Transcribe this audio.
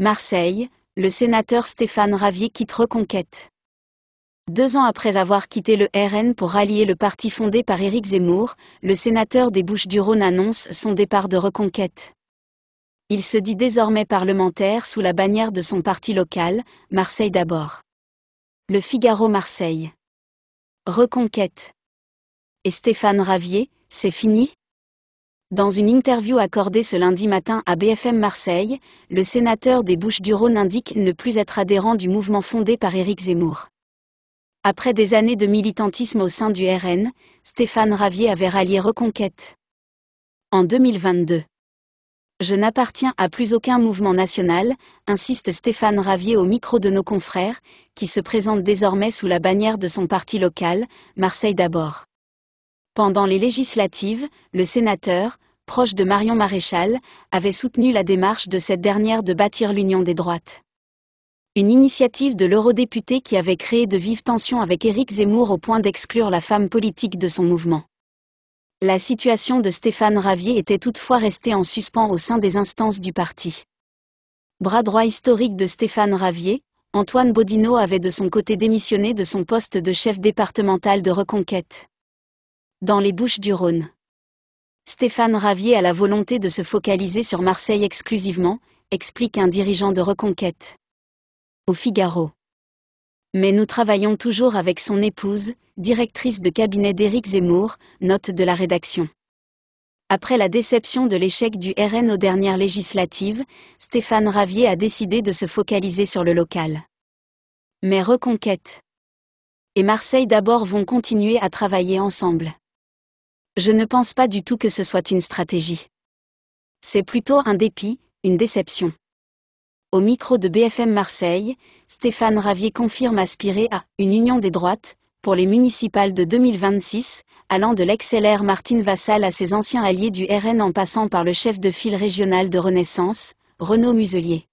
Marseille, le sénateur Stéphane Ravier quitte Reconquête. Deux ans après avoir quitté le RN pour rallier le parti fondé par Éric Zemmour, le sénateur des Bouches-du-Rhône annonce son départ de Reconquête. Il se dit désormais parlementaire sous la bannière de son parti local, Marseille d'abord. Le Figaro Marseille. Reconquête. Et Stéphane Ravier, c'est fini dans une interview accordée ce lundi matin à BFM Marseille, le sénateur des Bouches-du-Rhône indique ne plus être adhérent du mouvement fondé par Éric Zemmour. Après des années de militantisme au sein du RN, Stéphane Ravier avait rallié Reconquête. En 2022. Je n'appartiens à plus aucun mouvement national, insiste Stéphane Ravier au micro de nos confrères, qui se présente désormais sous la bannière de son parti local, Marseille d'abord. Pendant les législatives, le sénateur, proche de Marion Maréchal, avait soutenu la démarche de cette dernière de bâtir l'union des droites. Une initiative de l'eurodéputé qui avait créé de vives tensions avec Éric Zemmour au point d'exclure la femme politique de son mouvement. La situation de Stéphane Ravier était toutefois restée en suspens au sein des instances du parti. Bras droit historique de Stéphane Ravier, Antoine Bodino avait de son côté démissionné de son poste de chef départemental de reconquête. Dans les Bouches du Rhône. Stéphane Ravier a la volonté de se focaliser sur Marseille exclusivement, explique un dirigeant de Reconquête. Au Figaro. Mais nous travaillons toujours avec son épouse, directrice de cabinet d'Éric Zemmour, note de la rédaction. Après la déception de l'échec du RN aux dernières législatives, Stéphane Ravier a décidé de se focaliser sur le local. Mais Reconquête et Marseille d'abord vont continuer à travailler ensemble. Je ne pense pas du tout que ce soit une stratégie. C'est plutôt un dépit, une déception. Au micro de BFM Marseille, Stéphane Ravier confirme aspirer à une union des droites pour les municipales de 2026, allant de lex Martine Vassal à ses anciens alliés du RN en passant par le chef de file régional de Renaissance, Renaud Muselier.